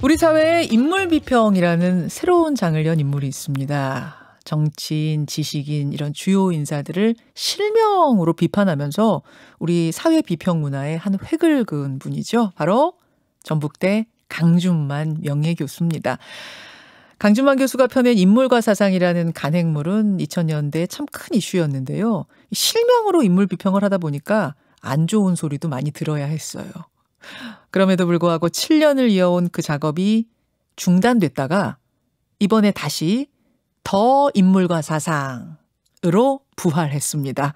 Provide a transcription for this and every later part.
우리 사회에 인물 비평이라는 새로운 장을 연 인물이 있습니다. 정치인, 지식인 이런 주요 인사들을 실명으로 비판하면서 우리 사회 비평 문화의한 획을 그은 분이죠. 바로 전북대 강준만 명예교수입니다. 강준만 교수가 펴낸 인물과 사상이라는 간행물은 2000년대에 참 큰 이슈였는데요. 실명으로 인물 비평을 하다 보니까 안 좋은 소리도 많이 들어야 했어요. 그럼에도 불구하고 7년을 이어온 그 작업이 중단됐다가 이번에 다시 더 인물과 사상으로 부활했습니다.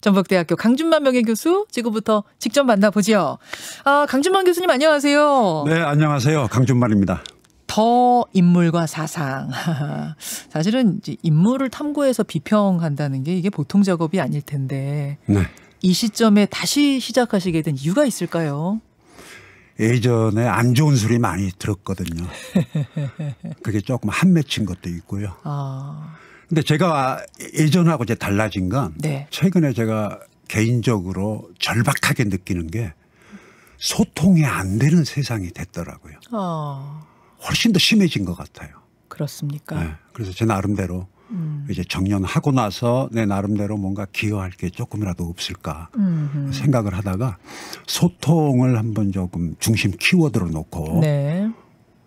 전북대학교 강준만 명예 교수 지금부터 직접 만나보지요. 아, 강준만 교수님 안녕하세요. 네, 안녕하세요. 강준만입니다. 더 인물과 사상. 사실은 이제 인물을 탐구해서 비평한다는 게 이게 보통 작업이 아닐 텐데. 네. 이 시점에 다시 시작하시게 된 이유가 있을까요? 예전에 안 좋은 소리 많이 들었거든요. 그게 조금 한 맺힌 것도 있고요. 아. 근데 제가 예전하고 이제 달라진 건 네. 최근에 제가 개인적으로 절박하게 느끼는 게 소통이 안 되는 세상이 됐더라고요. 아. 훨씬 더 심해진 것 같아요. 그렇습니까? 네. 그래서 제 나름대로 음. 이제 정년하고 나서 내 나름대로 뭔가 기여할 게 조금이라도 없을까 음흠. 생각을 하다가 소통을 한번 조금 중심 키워드로 놓고 네.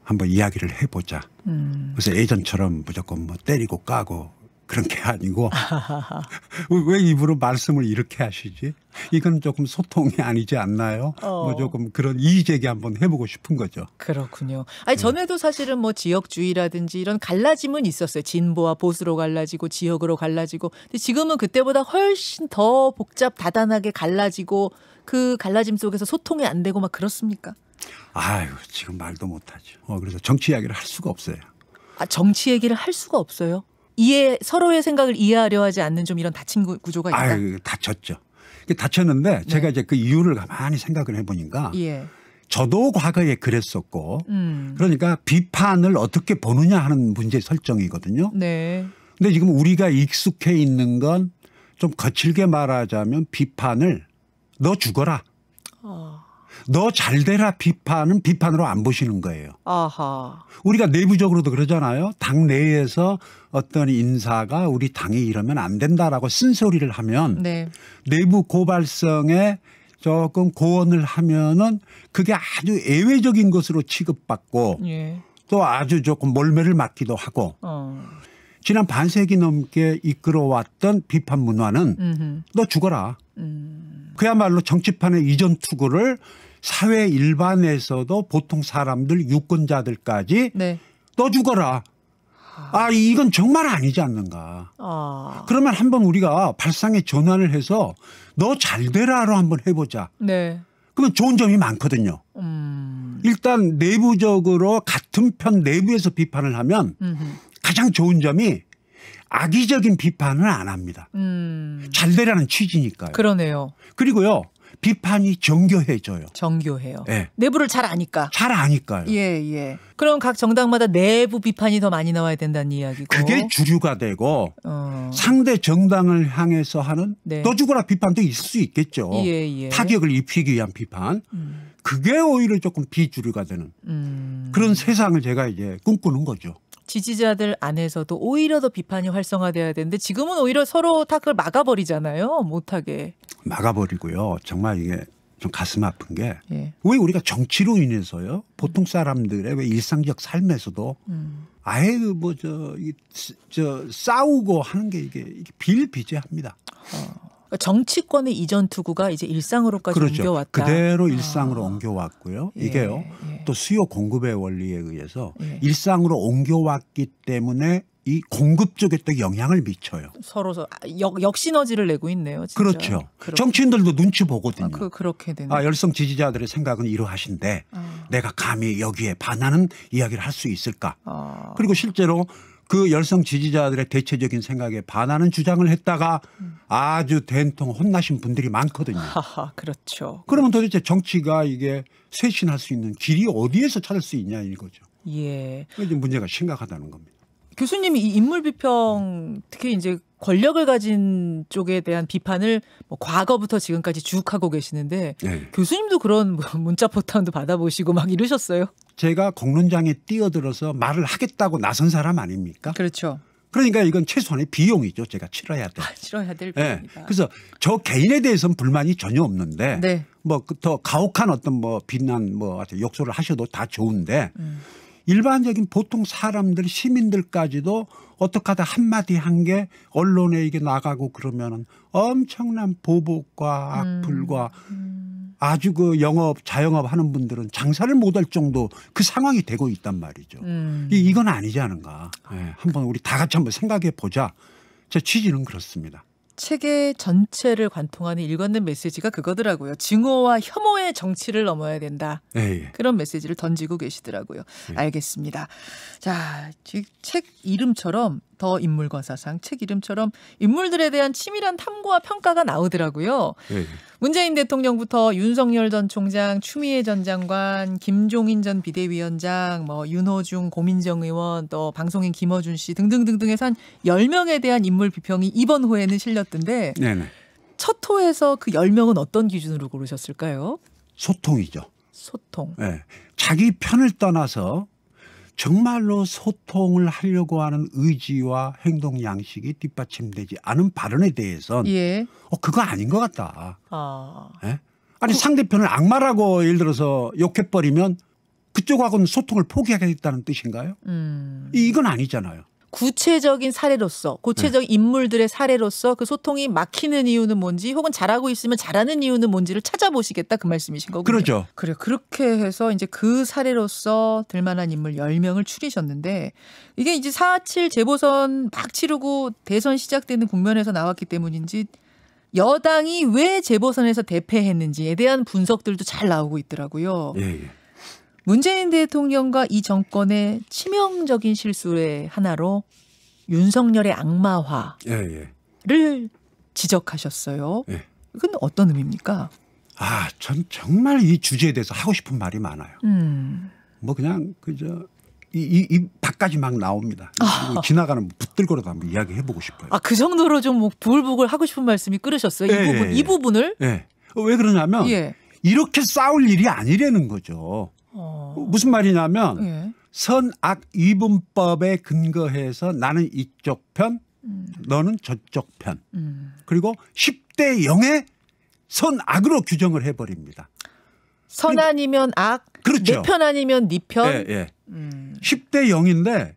한번 이야기를 해보자. 음. 그래서 예전처럼 무조건 뭐 때리고 까고 그런 게 아니고 왜 입으로 말씀을 이렇게 하시지? 이건 조금 소통이 아니지 않나요? 뭐 어. 뭐 조금 그런 이의 제기 한번 해보고 싶은 거죠. 그렇군요. 아니 전에도 네. 사실은 뭐 지역주의라든지 이런 갈라짐은 있었어요. 진보와 보수로 갈라지고 지역으로 갈라지고. 근데 지금은 그때보다 훨씬 더 복잡 다단하게 갈라지고 그 갈라짐 속에서 소통이 안 되고 막 그렇습니까? 아유 지금 말도 못하죠. 어, 그래서 정치 이야기를 할 수가 없어요. 아 정치 얘기를 할 수가 없어요. 이해 서로의 생각을 이해하려 하지 않는 좀 이런 다친 구조가 있다. 아유, 다쳤죠. 다쳤는데 네. 제가 이제 그 이유를 가만히 생각을 해보니까 예. 저도 과거에 그랬었고 음. 그러니까 비판을 어떻게 보느냐 하는 문제 설정이거든요. 네. 근데 지금 우리가 익숙해 있는 건 좀 거칠게 말하자면 비판을 너 죽어라. 어. 너 잘되라 비판은 비판으로 안 보시는 거예요. 아하. 우리가 내부적으로도 그러잖아요. 당 내에서 어떤 인사가 우리 당이 이러면 안 된다라고 쓴소리를 하면 네. 내부 고발성에 조금 고언을 하면은 그게 아주 예외적인 것으로 취급받고 예. 또 아주 조금 몰매를 맞기도 하고 어. 지난 반세기 넘게 이끌어왔던 비판 문화는 음흠. 너 죽어라. 음. 그야말로 정치판의 이전 투구를 사회 일반에서도 보통 사람들 유권자들까지 네. 떠 죽어라. 아 이건 정말 아니지 않는가. 아. 그러면 한번 우리가 발상의 전환을 해서 너잘 되라로 한번 해보자. 네. 그러면 좋은 점이 많거든요. 음. 일단 내부적으로 같은 편 내부에서 비판을 하면 음흠. 가장 좋은 점이 악의적인 비판을 안 합니다. 음. 잘 되라는 취지니까요. 그러네요. 그리고요. 비판이 정교해져요. 정교해요. 네. 내부를 잘 아니까. 잘 아니까요. 예, 예. 그럼 각 정당마다 내부 비판이 더 많이 나와야 된다는 이야기고. 그게 주류가 되고 어. 상대 정당을 향해서 하는 네. 너 죽어라 비판도 있을 수 있겠죠. 예, 예. 타격을 입히기 위한 비판. 음. 그게 오히려 조금 비주류가 되는 음. 그런 세상을 제가 이제 꿈꾸는 거죠. 지지자들 안에서도 오히려 더 비판이 활성화돼야 되는데 지금은 오히려 서로 탁을 막아버리잖아요 못하게 막아버리고요. 정말 이게 좀 가슴 아픈 게왜 예. 우리가 정치로 인해서요 보통 사람들의 왜 일상적 삶에서도 음. 아예 그 뭐저저 싸우고 하는 게 이게, 이 비일비재합니다. 어. 그러니까 정치권의 이전 투구가 이제 일상으로까지 그렇죠. 옮겨왔다. 그대로 아. 일상으로 아. 옮겨왔고요. 예, 이게요. 예. 또 수요 공급의 원리에 의해서 예. 일상으로 옮겨왔기 때문에 이 공급 쪽에 또 영향을 미쳐요. 서로서 아, 역, 역시너지를 내고 있네요. 진짜. 그렇죠. 그렇게. 정치인들도 눈치 보거든요. 아, 그, 그렇게 되네. 아, 열성 지지자들의 생각은 이러하신데 아. 내가 감히 여기에 반하는 이야기를 할 수 있을까. 아. 그리고 실제로 그 열성 지지자들의 대체적인 생각에 반하는 주장을 했다가 음. 아주 된통 혼나신 분들이 많거든요. 하하, 그렇죠. 그러면 도대체 정치가 이게 쇄신할 수 있는 길이 어디에서 찾을 수 있냐 이거죠. 예. 이제 문제가 심각하다는 겁니다. 교수님이 이 인물 비평 특히 이제 권력을 가진 쪽에 대한 비판을 뭐 과거부터 지금까지 쭉 하고 계시는데 네. 교수님도 그런 뭐 문자 포탄도 받아보시고 막 이러셨어요? 제가 공론장에 뛰어들어서 말을 하겠다고 나선 사람 아닙니까? 그렇죠. 그러니까 이건 최소한의 비용이죠. 제가 치러야 돼. 아, 치러야 될 비용이다. 네. 그래서 저 개인에 대해서는 불만이 전혀 없는데 네. 뭐더 그 가혹한 어떤 뭐 비난 뭐 욕설을 하셔도 다 좋은데 음. 일반적인 보통 사람들 시민들까지도 어떡하다 한마디 한 게 언론에 이게 나가고 그러면은 엄청난 보복과 악플과 음, 음. 아주 그 영업 자영업 하는 분들은 장사를 못 할 정도 그 상황이 되고 있단 말이죠. 음. 이, 이건 아니지 않은가. 네, 한번 우리 다 같이 한번 생각해 보자. 제 취지는 그렇습니다. 책의 전체를 관통하는 일관된 메시지가 그거더라고요. 증오와 혐오의 정치를 넘어야 된다. 에이. 예, 예. 그런 메시지를 던지고 계시더라고요. 에 예. 알겠습니다. 자, 책 이름처럼 더 인물과 사상, 책 이름처럼 인물들에 대한 치밀한 탐구와 평가가 나오더라고요. 네. 문재인 대통령부터 윤석열 전 총장, 추미애 전 장관, 김종인 전 비대위원장, 뭐 윤호중 고민정 의원, 또 방송인 김어준 씨 등등등등에서 한 10명에 대한 인물 비평이 이번 호에는 실렸던데 네, 네. 첫 호에서 그 10명은 어떤 기준으로 고르셨을까요? 소통이죠. 소통. 네. 자기 편을 떠나서 정말로 소통을 하려고 하는 의지와 행동 양식이 뒷받침되지 않은 발언에 대해선 예. 어 그거 아닌 것 같다. 아. 예? 아니 그... 상대편을 악마라고 예를 들어서 욕해버리면 그쪽하고는 소통을 포기하겠다는 뜻인가요? 음... 이건 아니잖아요. 구체적인 사례로서 구체적 네. 인물들의 사례로서 그 소통이 막히는 이유는 뭔지 혹은 잘하고 있으면 잘하는 이유는 뭔지를 찾아보시겠다 그 말씀이신 거군요. 그렇죠. 그래 그렇게 해서 이제 그 사례로서 들만한 인물 10명을 추리셨는데 이게 이제 4.7 재보선 막 치르고 대선 시작되는 국면에서 나왔기 때문인지 여당이 왜 재보선에서 대패했는지에 대한 분석들도 잘 나오고 있더라고요. 예, 예. 문재인 대통령과 이 정권의 치명적인 실수의 하나로 윤석열의 악마화를 예, 예. 지적하셨어요. 예. 이건 어떤 의미입니까? 아, 전 정말 이 주제에 대해서 하고 싶은 말이 많아요. 음. 뭐 그냥 그저 이, 이, 이 밖까지 막 나옵니다. 아. 지나가는 뭐 붙들거라도 한번 이야기해보고 싶어요. 아, 그 정도로 좀 부글부글 뭐 하고 싶은 말씀이 끓으셨어요. 이 예, 예, 부분, 이 예. 부분을. 예. 왜 그러냐면 이렇게 싸울 일이 아니라는 거죠. 어. 무슨 말이냐면 예. 선악 이분법에 근거해서 나는 이쪽 편, 음. 너는 저쪽 편. 음. 그리고 10대 0의 선악으로 규정을 해버립니다. 선 그러니까 아니면 악, 그렇죠. 내편 아니면 네 편. 예, 예. 음. 10대 0인데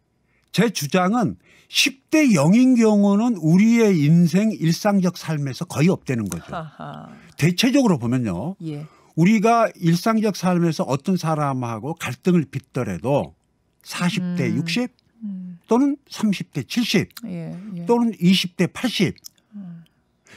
제 주장은 10대 0인 경우는 우리의 인생 일상적 삶에서 거의 없다는 거죠. 하하. 대체적으로 보면요. 예. 우리가 일상적 삶에서 어떤 사람하고 갈등을 빚더라도 40대 음. 60 음. 또는 30대 70 예, 예. 또는 20대 80 음.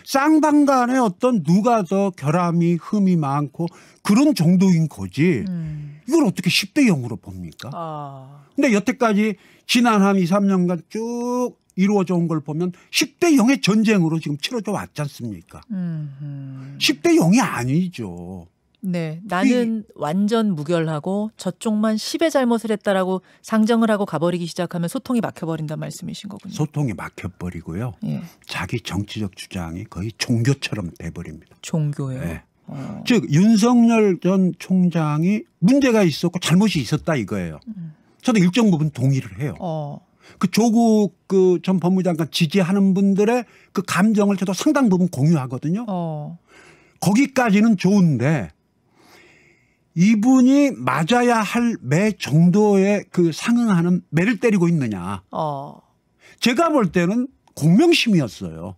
쌍방 간에 어떤 누가 더 결함이 흠이 많고 그런 정도인 거지 음. 이걸 어떻게 10대 0으로 봅니까? 아. 근데 여태까지 지난 한 2, 3년간 쭉 이루어져 온 걸 보면 10대 0의 전쟁으로 지금 치러져 왔지 않습니까? 음. 10대 0이 아니죠. 네, 나는 이, 완전 무결하고 저쪽만 10의 잘못을 했다라고 상정을 하고 가버리기 시작하면 소통이 막혀버린다는 말씀이신 거군요. 소통이 막혀버리고요. 예. 자기 정치적 주장이 거의 종교처럼 돼버립니다. 종교요. 네. 어. 즉 윤석열 전 총장이 문제가 있었고 잘못이 있었다 이거예요. 음. 저도 일정 부분 동의를 해요. 어. 그 조국 그전 법무장관 지지하는 분들의 그 감정을 저도 상당 부분 공유하거든요. 어. 거기까지는 좋은데 이분이 맞아야 할 매 정도의 그 상응하는 매를 때리고 있느냐. 어. 제가 볼 때는 공명심이었어요.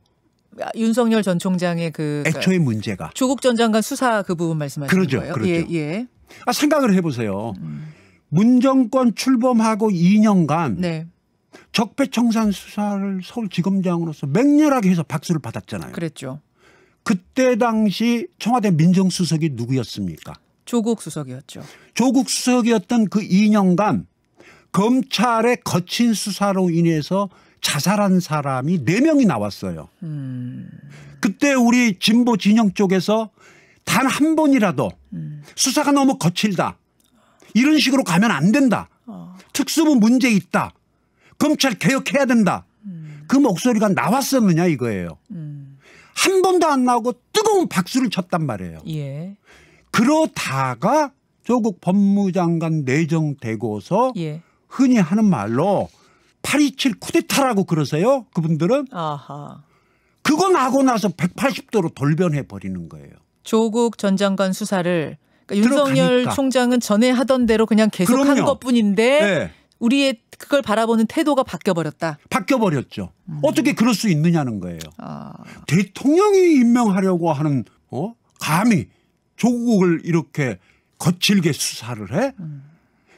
아, 윤석열 전 총장의 그 애초의 문제가 조국 전 장관 수사 그 부분 말씀하시는 그러죠, 거예요? 그렇죠. 예, 예. 아, 생각을 해보세요. 음. 문정권 출범하고 2년간 네. 적폐청산 수사를 서울지검장으로서 맹렬하게 해서 박수를 받았잖아요. 그랬죠. 그때 당시 청와대 민정수석이 누구였습니까? 조국 수석이었죠. 조국 수석이었던 그 2년간 검찰의 거친 수사로 인해서 자살한 사람이 4명이 나왔어요. 음. 그때 우리 진보 진영 쪽에서 단 한 번이라도 음. 수사가 너무 거칠다. 이런 식으로 가면 안 된다. 어. 특수부 문제 있다. 검찰 개혁해야 된다. 음. 그 목소리가 나왔었느냐 이거예요. 음. 한 번도 안 나오고 뜨거운 박수를 쳤단 말이에요. 예. 그러다가 조국 법무장관 내정되고서 예. 흔히 하는 말로 827 쿠데타라고 그러세요. 그분들은. 아하. 그거 나고 나서 180도로 돌변해 버리는 거예요. 조국 전 장관 수사를 그러니까 윤석열 들어가니까. 총장은 전에 하던 대로 그냥 계속한 것뿐인데 네. 우리의 그걸 바라보는 태도가 바뀌어 버렸다. 바뀌어 버렸죠. 음. 어떻게 그럴 수 있느냐는 거예요. 아. 대통령이 임명하려고 하는 어? 감히 조국을 이렇게 거칠게 수사를 해?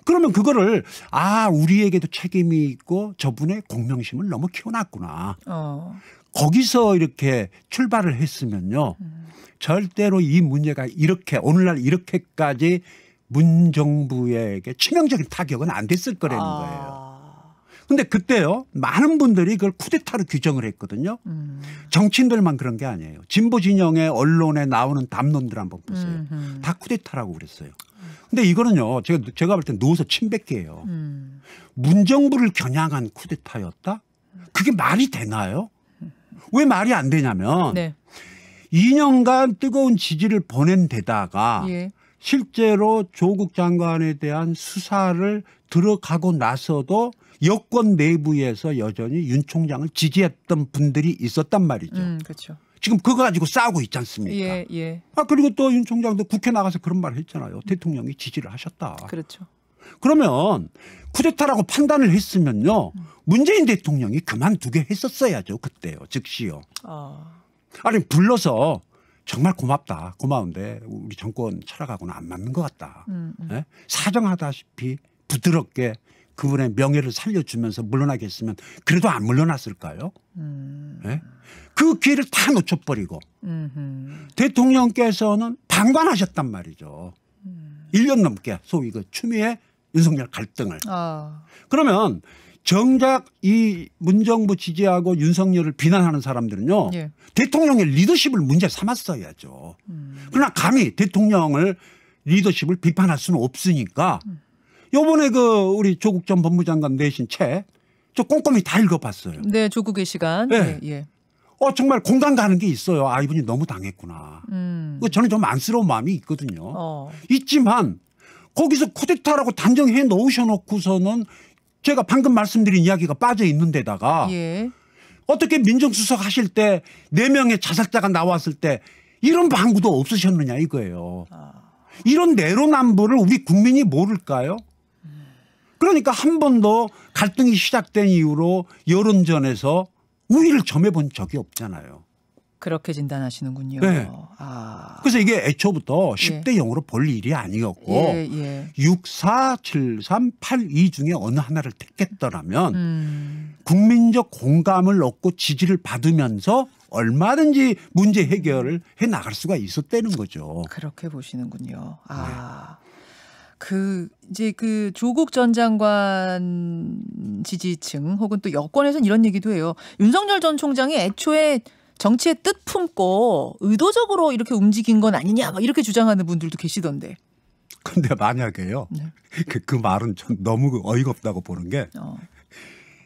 그러면 그거를 아 우리에게도 책임이 있고 저분의 공명심을 너무 키워놨구나. 어. 거기서 이렇게 출발을 했으면요. 음. 절대로 이 문제가 이렇게 오늘날 이렇게까지 문정부에게 치명적인 타격은 안 됐을 거라는 아. 거예요. 근데 그때요 많은 분들이 그걸 쿠데타로 규정을 했거든요. 음. 정치인들만 그런 게 아니에요. 진보 진영의 언론에 나오는 담론들 한번 보세요. 음흠. 다 쿠데타라고 그랬어요. 근데 이거는요 제가 제가 볼때 노서 침뱉기예요 음. 문정부를 겨냥한 쿠데타였다? 그게 말이 되나요? 왜 말이 안 되냐면 네. 2년간 뜨거운 지지를 보낸 데다가 예. 실제로 조국 장관에 대한 수사를 들어가고 나서도 여권 내부에서 여전히 윤 총장을 지지했던 분들이 있었단 말이죠. 음, 그렇죠. 지금 그거 가지고 싸우고 있지 않습니까? 예, 예. 아 그리고 또 윤 총장도 국회 나가서 그런 말을 했잖아요. 대통령이 지지를 하셨다. 그렇죠. 그러면 쿠데타라고 판단을 했으면요 문재인 대통령이 그만두게 했었어야죠 그때요 즉시요. 어. 아니 불러서 정말 고맙다 고마운데 우리 정권 철학하고는 안 맞는 것 같다. 음, 음. 예? 사정하다시피 부드럽게 그분의 명예를 살려주면서 물러나겠으면 그래도 안 물러났을까요? 음. 네? 그 기회를 다 놓쳐버리고 음흠. 대통령께서는 방관하셨단 말이죠. 음. 1년 넘게 소위 그 추미애 윤석열 갈등을. 어. 그러면 정작 이 문정부 지지하고 윤석열을 비난하는 사람들은요 예. 대통령의 리더십을 문제 삼았어야죠. 음. 그러나 감히 대통령을 리더십을 비판할 수는 없으니까 음. 요번에 그 우리 조국 전 법무장관 내신 책저 꼼꼼히 다 읽어봤어요. 네, 조국의 시간. 네. 예, 예. 어 정말 공감 가는 게 있어요. 아 이분이 너무 당했구나. 음. 그 저는 좀 안쓰러운 마음이 있거든요. 어. 있지만 거기서 쿠데타라고 단정해 놓으셔놓고서는 제가 방금 말씀드린 이야기가 빠져 있는 데다가 예. 어떻게 민정수석 하실 때 네 명의 자살자가 나왔을 때 이런 방구도 없으셨느냐 이거예요. 아. 이런 내로남불을 우리 국민이 모를까요? 그러니까 한 번도 갈등이 시작된 이후로 여론전에서 우위를 점해본 적이 없잖아요. 그렇게 진단하시는군요. 네. 아. 그래서 이게 애초부터 10대 0으로 예. 볼 일이 아니었고 예, 예. 6, 4, 7, 3, 8, 2 중에 어느 하나를 택했더라면 음. 국민적 공감을 얻고 지지를 받으면서 얼마든지 문제 해결을 해 나갈 수가 있었다는 거죠. 그렇게 보시는군요. 아. 네. 그 이제 그 조국 전 장관 지지층 혹은 또 여권에서는 이런 얘기도 해요. 윤석열 전 총장이 애초에 정치에 뜻 품고 의도적으로 이렇게 움직인 건 아니냐 막 이렇게 주장하는 분들도 계시던데. 근데 만약에요. 네. 그, 그 말은 전 너무 그 어이가 없다고 보는 게 어.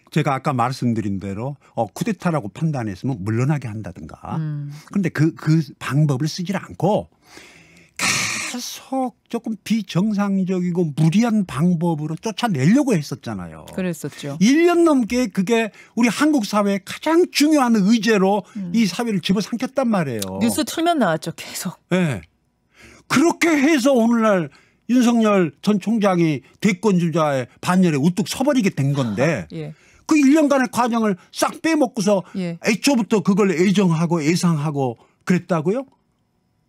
제가 아까 말씀드린 대로 어, 쿠데타라고 판단했으면 물러나게 한다든가. 음. 그데 그, 그 방법을 쓰질 않고 계속 조금 비정상적이고 무리한 방법으로 쫓아내려고 했었잖아요. 그랬었죠. 1년 넘게 그게 우리 한국 사회의 가장 중요한 의제로 음. 이 사회를 집어삼켰단 말이에요. 뉴스 틀면 나왔죠. 계속. 네. 그렇게 해서 오늘날 윤석열 전 총장이 대권주자의 반열에 우뚝 서버리게 된 건데 예. 그 1년간의 과정을 싹 빼먹고서 예. 애초부터 그걸 애정하고 예상하고 그랬다고요?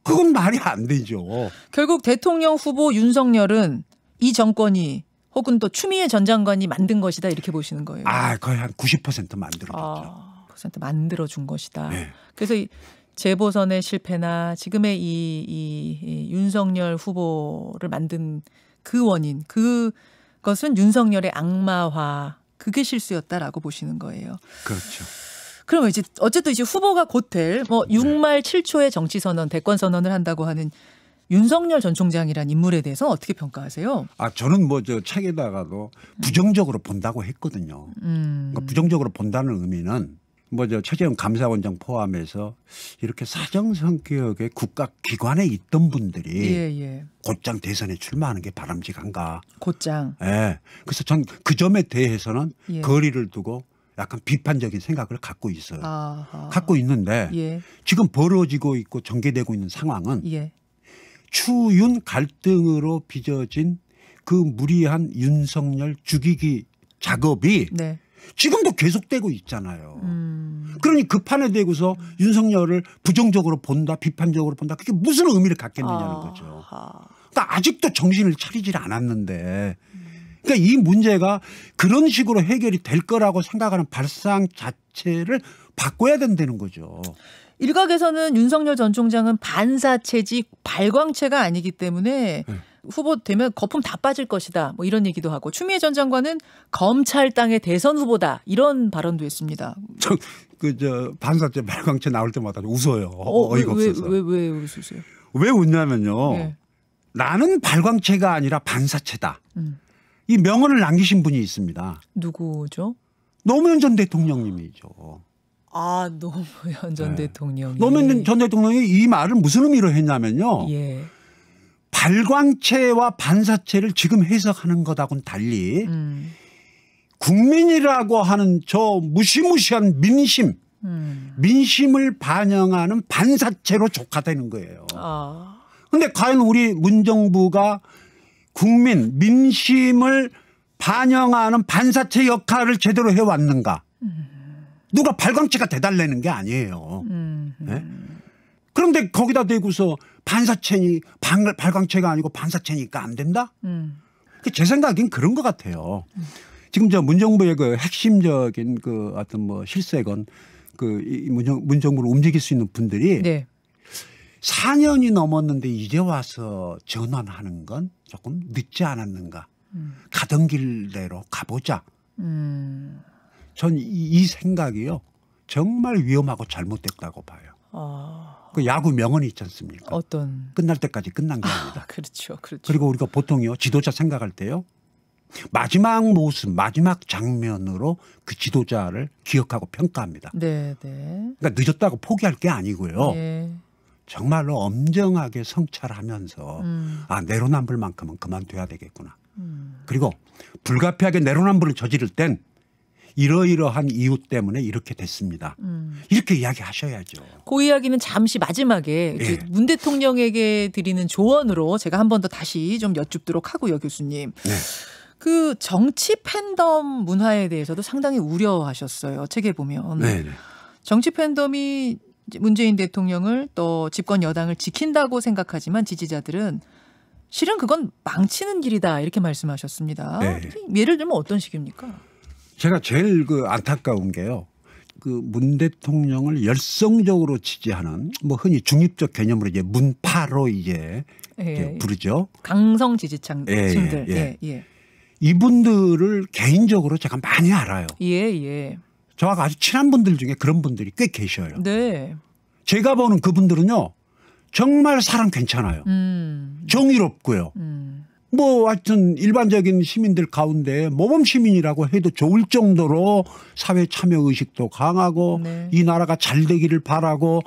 그건 말이 안 되죠. 결국 대통령 후보 윤석열은 이 정권이 혹은 또 추미애 전 장관이 만든 것이다 이렇게 보시는 거예요. 아 거의 한 90% 만들어줬죠. 아, 90% 만들어준 것이다. 네. 그래서 이 재보선의 실패나 지금의 이, 이, 이 윤석열 후보를 만든 그 원인 그것은 윤석열의 악마화 그게 실수였다라고 보시는 거예요. 그렇죠. 그러면 이제 어쨌든 이제 후보가 곧 될뭐 6말 7초의 정치 선언, 대권 선언을 한다고 하는 윤석열 전 총장이란 인물에 대해서 어떻게 평가하세요? 아 저는 뭐 저 책에다가도 음. 부정적으로 본다고 했거든요. 음. 그러니까 부정적으로 본다는 의미는 뭐 저 최재형 감사원장 포함해서 이렇게 사정 성격의 국가 기관에 있던 분들이 예, 예. 곧장 대선에 출마하는 게 바람직한가? 곧장. 예. 그래서 전 그 점에 대해서는 예. 거리를 두고 약간 비판적인 생각을 갖고 있어요. 아하. 갖고 있는데 예. 지금 벌어지고 있고 전개되고 있는 상황은 예. 추윤 갈등으로 빚어진 그 무리한 윤석열 죽이기 작업이 네. 지금도 계속되고 있잖아요. 음. 그러니 그 판에 대고서 음. 윤석열을 부정적으로 본다, 비판적으로 본다. 그게 무슨 의미를 갖겠느냐는 아하. 거죠. 그러니까 아직도 정신을 차리질 않았는데 그러니까 이 문제가 그런 식으로 해결이 될 거라고 생각하는 발상 자체를 바꿔야 된다는 거죠. 일각에서는 윤석열 전 총장은 반사체직 발광체가 아니기 때문에 네. 후보 되면 거품 다 빠질 것이다. 뭐 이런 얘기도 하고 추미애 전 장관은 검찰당의 대선 후보다 이런 발언도 했습니다. 그저 그 반사체 발광체 나올 때마다 웃어요. 어, 이가 없어서. 왜, 왜, 왜 웃으세요? 왜 웃냐면요. 네. 나는 발광체가 아니라 반사체다. 음. 이 명언을 남기신 분이 있습니다. 누구죠? 노무현 전 대통령님이죠. 아 노무현 전 네. 대통령. 노무현 전 대통령이 이 말을 무슨 의미로 했냐면요. 예. 발광체와 반사체를 지금 해석하는 것하고는 달리 음. 국민이라고 하는 저 무시무시한 민심, 음. 민심을 반영하는 반사체로 족하다는 거예요. 그런데 아. 과연 우리 문정부가 국민 민심을 반영하는 반사체 역할을 제대로 해왔는가. 누가 발광체가 대달래는 게 아니에요. 네? 그런데 거기다 대고서 반사체니 방, 발광체가 아니고 반사체니까 안 된다? 제 생각엔 그런 것 같아요. 지금 저 문정부의 그 핵심적인 그 어떤 뭐 실세건 그 문정, 문정부를 움직일 수 있는 분들이 네. 4년이 넘었는데 이제 와서 전환하는 건 조금 늦지 않았는가. 음. 가던 길대로 가보자. 음. 전이 이 생각이요. 정말 위험하고 잘못됐다고 봐요. 아... 그 야구 명언이 있지 않습니까? 어떤 끝날 때까지 끝난 게 아, 아니다. 아, 그렇죠, 그렇죠. 그리고 우리가 보통요 지도자 생각할 때요 마지막 모습, 마지막 장면으로 그 지도자를 기억하고 평가합니다. 네, 네. 그러니까 늦었다고 포기할 게 아니고요. 네. 정말로 엄정하게 성찰하면서 음. 아 내로남불만큼은 그만둬야 되겠구나. 음. 그리고 불가피하게 내로남불을 저지를 땐 이러이러한 이유 때문에 이렇게 됐습니다. 음. 이렇게 이야기하셔야죠. 그 이야기는 잠시 마지막에 그 예. 문 대통령에게 드리는 조언으로 제가 한 번 더 다시 좀 여쭙도록 하고요, 교수님. 네. 그 정치 팬덤 문화에 대해서도 상당히 우려하셨어요. 책에 보면. 네, 네. 정치 팬덤이 문재인 대통령을 또 집권 여당을 지킨다고 생각하지만 지지자들은 실은 그건 망치는 길이다 이렇게 말씀하셨습니다. 네. 예를 들면 어떤 식입니까? 제가 제일 그 안타까운 게요. 그 문 대통령을 열성적으로 지지하는 뭐 흔히 중립적 개념으로 이제 문파로 이제, 예, 이제 예. 부르죠. 강성 지지층들. 예 예, 예, 예. 이분들을 개인적으로 제가 많이 알아요. 예, 예. 저와 아주 친한 분들 중에 그런 분들이 꽤 계셔요. 네. 제가 보는 그분들은요. 정말 사람 괜찮아요. 음. 정의롭고요. 음. 뭐 하여튼 일반적인 시민들 가운데 모범 시민이라고 해도 좋을 정도로 사회 참여 의식도 강하고 네. 이 나라가 잘 되기를 바라고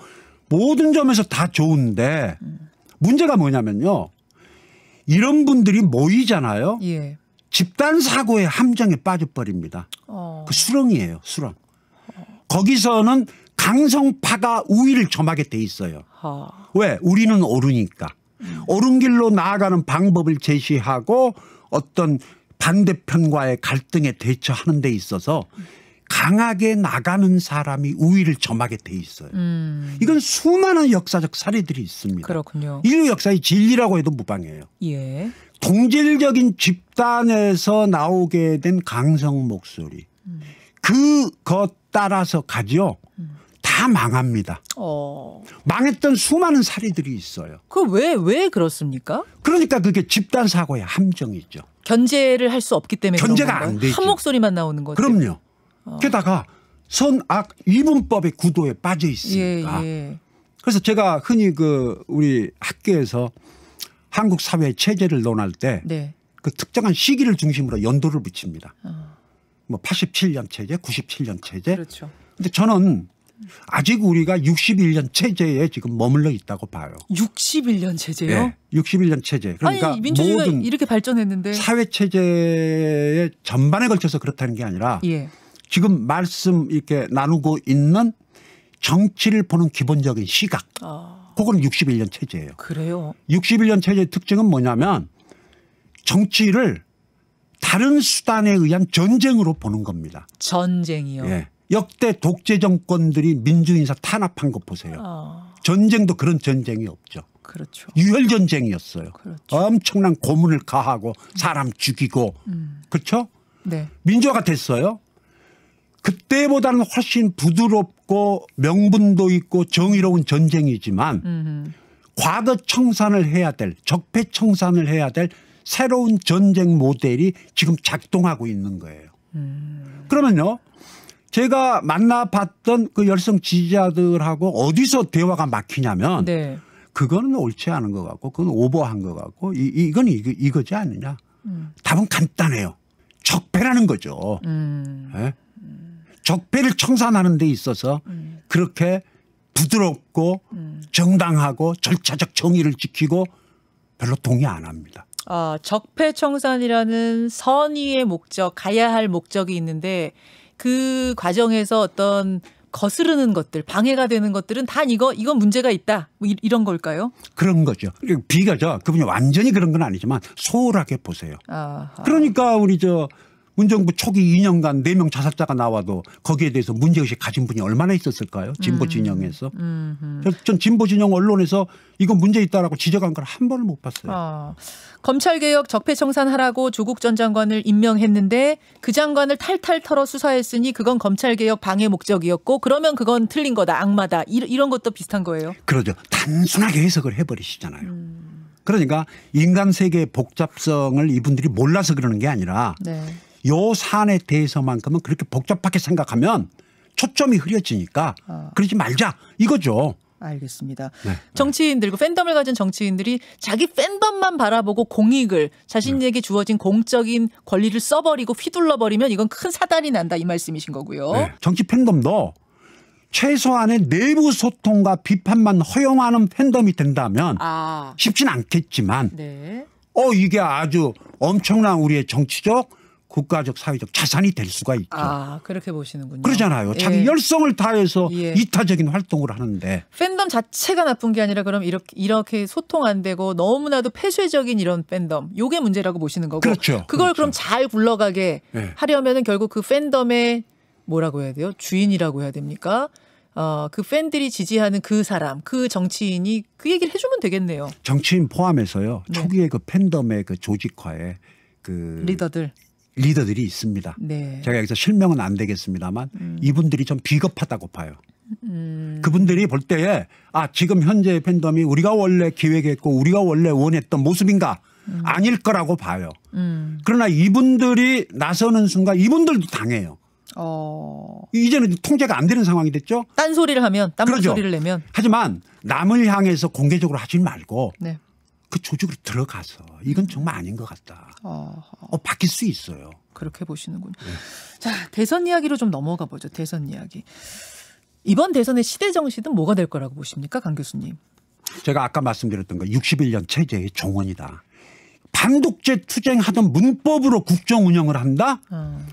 모든 점에서 다 좋은데 음. 문제가 뭐냐면요. 이런 분들이 모이잖아요. 예. 집단 사고의 함정에 빠져버립니다. 어. 그 수렁이에요, 수렁. 거기서는 강성파가 우위를 점하게 돼 있어요. 어. 왜? 우리는 오르니까. 음. 오른 길로 나아가는 방법을 제시하고 어떤 반대편과의 갈등에 대처하는 데 있어서 강하게 나가는 사람이 우위를 점하게 돼 있어요. 음. 이건 수많은 역사적 사례들이 있습니다. 그렇군요. 인류 역사의 진리라고 해도 무방해요. 예. 동질적인 집단에서 나오게 된 강성 목소리 음. 그것 따라서 가죠. 음. 다 망합니다. 어. 망했던 수많은 사례들이 있어요. 그 왜 왜 그렇습니까? 그러니까 그게 집단 사고의 함정이죠. 견제를 할 수 없기 때문에 견제가 안 되죠. 한 목소리만 나오는 거죠. 그럼요. 어. 게다가 선악 이분법의 구도에 빠져 있으니까. 예, 예. 그래서 제가 흔히 그 우리 학교에서 한국 사회 체제를 논할 때그 네. 그 특정한 시기를 중심으로 연도를 붙입니다. 어. 뭐 87년 체제, 97년 체제. 그렇죠. 근데 저는 아직 우리가 61년 체제에 지금 머물러 있다고 봐요. 61년 체제요? 네, 61년 체제. 그러니까 아니, 모든 이렇게 발전했는데 사회 체제의 전반에 걸쳐서 그렇다는 게 아니라 예. 지금 말씀 이렇게 나누고 있는 정치를 보는 기본적인 시각. 아. 그건 61년 체제예요. 그래요. 61년 체제의 특징은 뭐냐면 정치를 다른 수단에 의한 전쟁으로 보는 겁니다. 전쟁이요. 예. 역대 독재 정권들이 민주인사 탄압한 것 보세요. 어. 전쟁도 그런 전쟁이 없죠. 그렇죠. 유혈 전쟁이었어요. 그렇죠. 엄청난 고문을 가하고 사람 죽이고 음. 그렇죠? 네. 민주화가 됐어요. 그때보다는 훨씬 부드럽고 명분도 있고 정의로운 전쟁이지만 음흠. 과거 청산을 해야 될 적폐 청산을 해야 될 새로운 전쟁 모델이 지금 작동하고 있는 거예요. 음. 그러면요. 제가 만나봤던 그 열성 지지자들하고 어디서 대화가 막히냐면 네. 그거는 옳지 않은 것 같고 그건 오버한 것 같고 이, 이건 이거, 이거지 않느냐. 음. 답은 간단해요. 적폐라는 거죠. 음. 예? 적폐를 청산하는 데 있어서 음. 그렇게 부드럽고 음. 정당하고 절차적 정의를 지키고 별로 동의 안 합니다. 아, 적폐 청산이라는 선의의 목적, 가야 할 목적이 있는데 그 과정에서 어떤 거스르는 것들, 방해가 되는 것들은 단 이거 이건 문제가 있다. 뭐 이, 런 걸까요? 그런 거죠. 비가 저 그분이 완전히 그런 건 아니지만 소홀하게 보세요. 아하. 그러니까 우리 저 문정부 초기 2년간 4명 자살자가 나와도 거기에 대해서 문제의식 가진 분이 얼마나 있었을까요? 진보 음, 진영에서. 음. 음. 그전 진보 진영 언론에서 이거 문제 있다라고 지적한 걸 한 번을 못 봤어요. 어. 검찰개혁 적폐청산하라고 조국 전 장관을 임명했는데 그 장관을 탈탈 털어 수사했으니 그건 검찰개혁 방해 목적이었고 그러면 그건 틀린 거다 악마다 이런 것도 비슷한 거예요. 그러죠. 단순하게 해석을 해버리시잖아요. 음. 그러니까 인간 세계의 복잡성을 이분들이 몰라서 그러는 게 아니라 네. 요 사안에 대해서만큼은 그렇게 복잡하게 생각하면 초점이 흐려지니까 아. 그러지 말자 이거죠. 알겠습니다. 네. 네. 정치인들, 그 팬덤을 가진 정치인들이 자기 팬덤만 바라보고 공익을 자신에게 네. 주어진 공적인 권리를 써버리고 휘둘러버리면 이건 큰 사단이 난다 이 말씀이신 거고요. 네. 정치 팬덤도 최소한의 내부 소통과 비판만 허용하는 팬덤이 된다면 아. 쉽진 않겠지만 네. 어 이게 아주 엄청난 우리의 정치적 국가적 사회적 자산이 될 수가 있죠. 아 그렇게 보시는군요. 그러잖아요. 예. 자기 예. 열성을 다해서 예. 이타적인 활동을 하는데 팬덤 자체가 나쁜 게 아니라 그럼 이렇게 이렇게 소통 안 되고 너무나도 폐쇄적인 이런 팬덤 요게 문제라고 보시는 거고 그렇죠. 그걸 그렇죠. 그럼 잘 굴러가게 예. 하려면은 결국 그 팬덤의 뭐라고 해야 돼요? 주인이라고 해야 됩니까? 어, 그 팬들이 지지하는 그 사람, 그 정치인이 그 얘기를 해주면 되겠네요. 정치인 포함해서요. 네. 초기에 그 팬덤의 그 조직화에 그 리더들 리더들이 있습니다. 네. 제가 여기서 실명은 안 되겠습니다만 음. 이분들이 좀 비겁하다고 봐요. 음. 그분들이 볼 때에 아 지금 현재의 팬덤이 우리가 원래 기획했고 우리가 원래 원했던 모습인가 음. 아닐 거라고 봐요. 음. 그러나 이분들이 나서는 순간 이분들도 당해요. 어... 이제는 통제가 안 되는 상황이 됐죠. 딴 소리를 하면 딴 그렇죠. 소리를 내면. 하지만 남을 향해서 공개적으로 하지 말고 네. 그 조직으로 들어가서 이건 정말 아닌 것 같다. 어, 바뀔 수 있어요. 그렇게 보시는군요. 네. 자, 대선 이야기로 좀 넘어가 보죠. 대선 이야기. 이번 대선의 시대 정신은 뭐가 될 거라고 보십니까, 강 교수님? 제가 아까 말씀드렸던 거 61년 체제의 정원이다. 반독재 투쟁하던 문법으로 국정 운영을 한다? 음.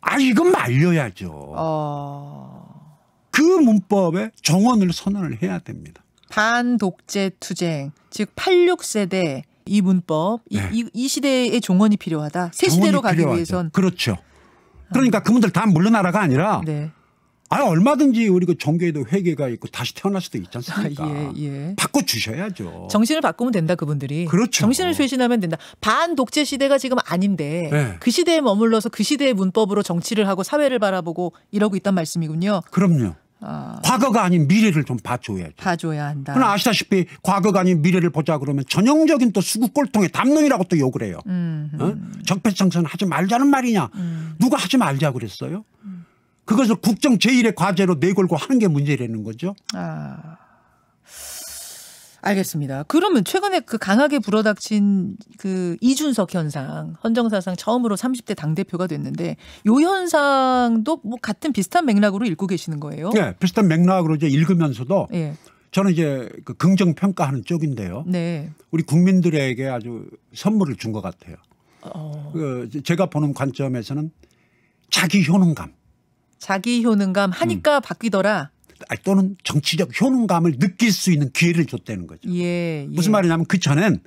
아, 이건 말려야죠. 어... 그 문법에 정원을 선언을 해야 됩니다. 반독재 투쟁, 즉 86세대 이 문법, 네. 이, 이, 시대의 종언이 필요하다. 새 시대로 가기 필요하죠. 위해선 그렇죠. 그러니까 아. 그분들 다 물러나라가 아니라 네. 아 얼마든지 우리 그 종교에도 회개가 있고 다시 태어날 수도 있지 않습니까? 아, 예, 예. 바꿔 주셔야죠. 정신을 바꾸면 된다 그분들이. 그렇죠. 정신을 쇄신하면 된다. 반독재 시대가 지금 아닌데 네. 그 시대에 머물러서 그 시대의 문법으로 정치를 하고 사회를 바라보고 이러고 있단 말씀이군요. 그럼요. 과거가 아닌 미래를 좀 봐줘야죠. 봐줘야 한다. 그러나 아시다시피 과거가 아닌 미래를 보자 그러면 전형적인 또 수구 꼴통의 담론이라고 또 욕을 해요. 음, 음. 어? 적폐청산 하지 말자는 말이냐. 음. 누가 하지 말자 그랬어요. 그것을 국정 제일의 과제로 내걸고 하는 게 문제라는 거죠. 아. 알겠습니다. 그러면 최근에 그 강하게 불어닥친 그 이준석 현상, 헌정사상 처음으로 30대 당대표가 됐는데 요 현상도 뭐 같은 비슷한 맥락으로 읽고 계시는 거예요? 네, 비슷한 맥락으로 이제 읽으면서도 네. 저는 이제 그 긍정 평가하는 쪽인데요. 네. 우리 국민들에게 아주 선물을 준 것 같아요. 어. 그 제가 보는 관점에서는 자기 효능감. 자기 효능감 하니까 음. 바뀌더라. 또는 정치적 효능감을 느낄 수 있는 기회를 줬다는 거죠. 예, 예. 무슨 말이냐면 그 전엔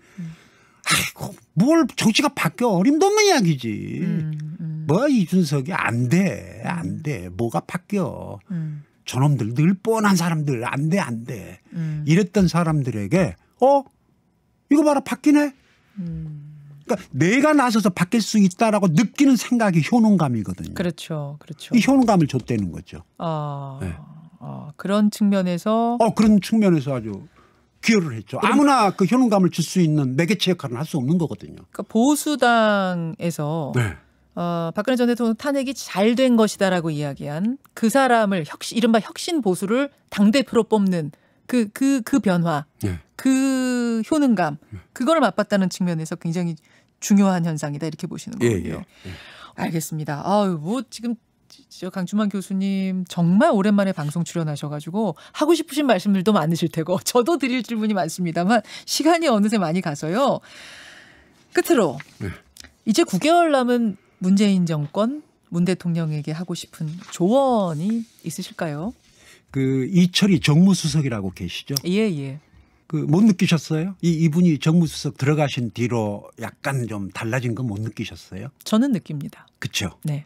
아이고 뭘 정치가 바뀌어 어림도 없는 이야기지. 음, 음. 뭐 이준석이 안 돼, 안 돼. 뭐가 바뀌어. 음. 저놈들 늘 뻔한 사람들 안 돼, 안 돼. 음. 이랬던 사람들에게 어? 이거 봐라 바뀌네. 음. 그러니까 내가 나서서 바뀔 수 있다라고 느끼는 생각이 효능감이거든요. 그렇죠. 그렇죠. 이 효능감을 줬다는 거죠. 어... 네. 어, 그런 측면에서 어 그런 측면에서 아주 기여를 했죠. 아무나 그 효능감을 줄 수 있는 매개체 역할은 할 수 없는 거거든요. 그러니까 보수당에서 네. 어, 박근혜 전 대통령 탄핵이 잘 된 것이다라고 이야기한 그 사람을 혁신, 이른바 혁신 보수를 당 대표로 뽑는 그 그그 그, 그 변화, 네. 그 효능감, 네. 그걸 맛봤다는 측면에서 굉장히 중요한 현상이다 이렇게 보시는 예, 거예요 예, 예. 알겠습니다. 아유 뭐 지금 저 강주만 교수님 정말 오랜만에 방송 출연하셔가지고 하고 싶으신 말씀들도 많으실 테고 저도 드릴 질문이 많습니다만 시간이 어느새 많이 가서요. 끝으로 네. 이제 9개월 남은 문재인 정권 문 대통령에게 하고 싶은 조언이 있으실까요? 그 이철이 정무수석이라고 계시죠? 예 예. 그 못 느끼셨어요? 이 이분이 정무수석 들어가신 뒤로 약간 좀 달라진 거 못 느끼셨어요? 저는 느낍니다. 그렇죠. 네.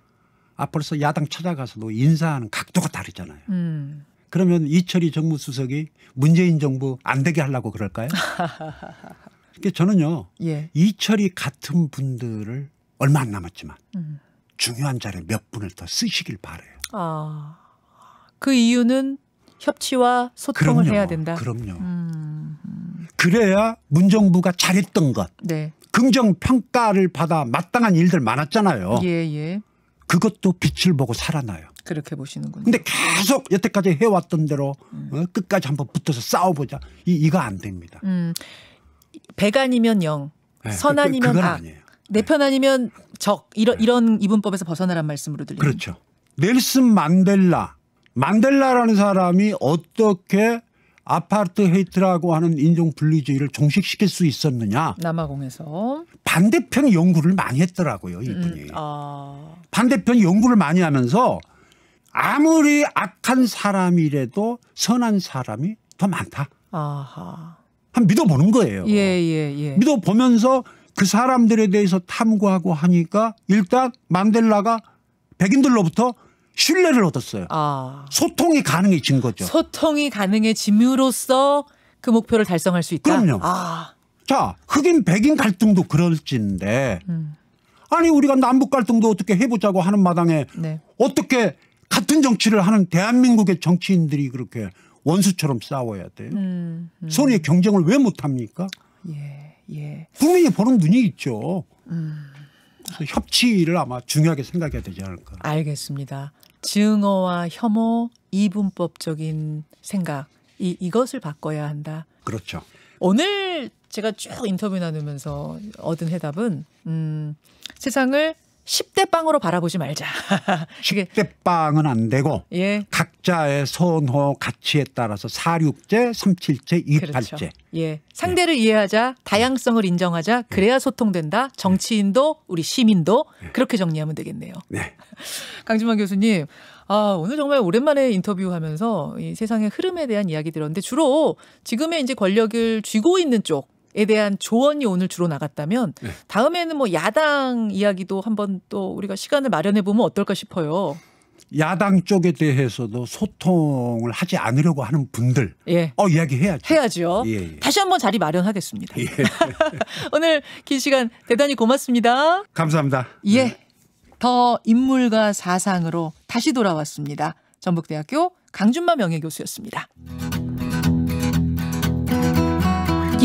앞으로서 야당 찾아가서도 인사하는 각도가 다르잖아요. 음. 그러면 이철이 정무수석이 문재인 정부 안 되게 하려고 그럴까요? 그러니까 저는요. 예. 이철이 같은 분들을 얼마 안 남았지만 음. 중요한 자리몇 분을 더 쓰시길 바래요. 아, 그 이유는 협치와 소통을 그럼요, 해야 된다. 그럼요. 음. 음. 그래야 문정부가 잘했던 것. 네. 긍정 평가를 받아 마땅한 일들 많았잖아요. 예, 예. 그것도 빛을 보고 살아나요. 그렇게 보시는군요. 근데 계속 여태까지 해왔던 대로 음. 어? 끝까지 한번 붙어서 싸워보자. 이, 이거 안 됩니다. 음. 배간이면 영, 네, 선아니면 그, 그 악, 내편 네 네. 아니면 적 이런 네. 이런 이분법에서 벗어나란 말씀으로 들리죠. 그렇죠. 넬슨 만델라 만델라라는 사람이 어떻게 아파트 헤이트라고 하는 인종 분리주의를 종식시킬 수 있었느냐. 남아공에서. 반대편 연구를 많이 했더라고요. 이분이. 음, 아. 반대편 연구를 많이 하면서 아무리 악한 사람이라도 선한 사람이 더 많다. 아하. 한 믿어보는 거예요. 예, 예, 예. 믿어보면서 그 사람들에 대해서 탐구하고 하니까 일단 만델라가 백인들로부터 신뢰를 얻었어요. 아. 소통이 가능해진 거죠. 소통이 가능해짐으로써 그 목표를 달성할 수 있다. 그럼요. 아. 자 흑인 백인 갈등도 그럴진데 음. 아니 우리가 남북 갈등도 어떻게 해보자고 하는 마당에 네. 어떻게 같은 정치를 하는 대한민국의 정치인들이 그렇게 원수처럼 싸워야 돼요. 음, 음. 서로 경쟁을 왜 못합니까? 예, 예. 국민이 보는 눈이 있죠. 음. 협치를 아마 중요하게 생각해야 되지 않을까. 알겠습니다. 증오와 혐오, 이분법적인 생각 이 이것을 바꿔야 한다. 그렇죠. 오늘 제가 쭉 인터뷰 나누면서 얻은 해답은 음, 세상을 1 0대 빵으로 바라보지 말자. 10대 빵은 안 되고 예. 각자의 선호 가치에 따라서 4 6제3 7제2 8제 예. 네. 상대를 네. 이해하자, 다양성을 인정하자, 그래야 네. 소통된다. 정치인도 우리 시민도 네. 그렇게 정리하면 되겠네요. 네. 강진만 교수님, 아, 오늘 정말 오랜만에 인터뷰하면서 이 세상의 흐름에 대한 이야기 들었는데 주로 지금의 이제 권력을 쥐고 있는 쪽에 대한 조언이 오늘 주로 나갔다면 네. 다음에는 뭐 야당 이야기도 한번 또 우리가 시간을 마련해 보면 어떨까 싶어요. 야당 쪽에 대해서도 소통을 하지 않으려고 하는 분들, 예. 어 이야기해야죠. 해야죠. 예, 예. 다시 한번 자리 마련하겠습니다. 예. 오늘 긴 시간 대단히 고맙습니다. 감사합니다. 예, 네. 더 인물과 사상으로 다시 돌아왔습니다. 전북대학교 강준마 명예교수였습니다.